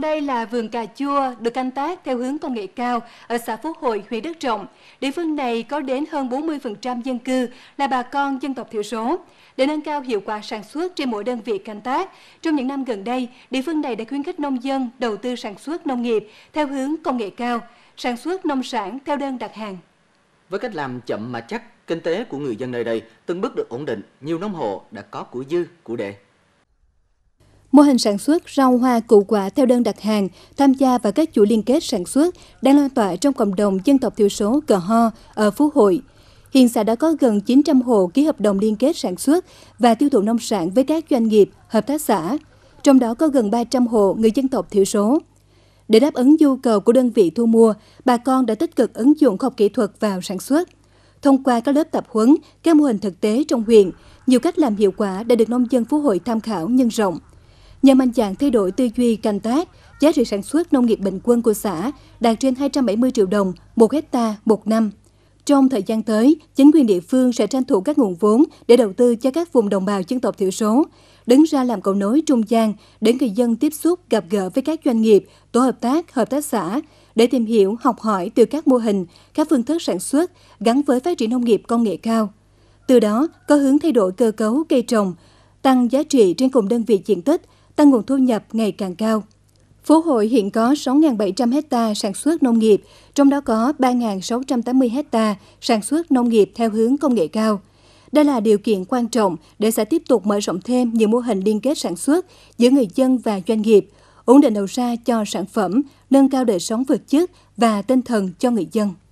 Đây là vườn cà chua được canh tác theo hướng công nghệ cao ở xã Phú Hội, huyện Đức Trọng. Địa phương này có đến hơn 40% dân cư là bà con dân tộc thiểu số. Để nâng cao hiệu quả sản xuất trên mỗi đơn vị canh tác, trong những năm gần đây, địa phương này đã khuyến khích nông dân đầu tư sản xuất nông nghiệp theo hướng công nghệ cao, sản xuất nông sản theo đơn đặt hàng. Với cách làm chậm mà chắc, kinh tế của người dân nơi đây từng bước được ổn định, nhiều nông hộ đã có của dư, của đệ. Mô hình sản xuất rau hoa củ quả theo đơn đặt hàng, tham gia vào các chuỗi liên kết sản xuất đang lan tỏa trong cộng đồng dân tộc thiểu số Cờ Ho ở Phú Hội. Hiện xã đã có gần 900 hộ ký hợp đồng liên kết sản xuất và tiêu thụ nông sản với các doanh nghiệp, hợp tác xã, trong đó có gần 300 hộ người dân tộc thiểu số. Để đáp ứng nhu cầu của đơn vị thu mua, bà con đã tích cực ứng dụng khoa học kỹ thuật vào sản xuất. Thông qua các lớp tập huấn, các mô hình thực tế trong huyện, nhiều cách làm hiệu quả đã được nông dân Phú Hội tham khảo nhân rộng nhằm mạnh dạng thay đổi tư duy canh tác, giá trị sản xuất nông nghiệp bình quân của xã đạt trên 270 triệu đồng một hecta một năm. Trong thời gian tới, chính quyền địa phương sẽ tranh thủ các nguồn vốn để đầu tư cho các vùng đồng bào dân tộc thiểu số, đứng ra làm cầu nối trung gian để người dân tiếp xúc, gặp gỡ với các doanh nghiệp, tổ hợp tác, hợp tác xã để tìm hiểu, học hỏi từ các mô hình, các phương thức sản xuất gắn với phát triển nông nghiệp công nghệ cao. Từ đó, có hướng thay đổi cơ cấu cây trồng, tăng giá trị trên cùng đơn vị diện tích, tăng nguồn thu nhập ngày càng cao. Phú Hội hiện có 6.700 hecta sản xuất nông nghiệp, trong đó có 3.680 hecta sản xuất nông nghiệp theo hướng công nghệ cao. Đây là điều kiện quan trọng để sẽ tiếp tục mở rộng thêm nhiều mô hình liên kết sản xuất giữa người dân và doanh nghiệp, ổn định đầu ra cho sản phẩm, nâng cao đời sống vật chất và tinh thần cho người dân.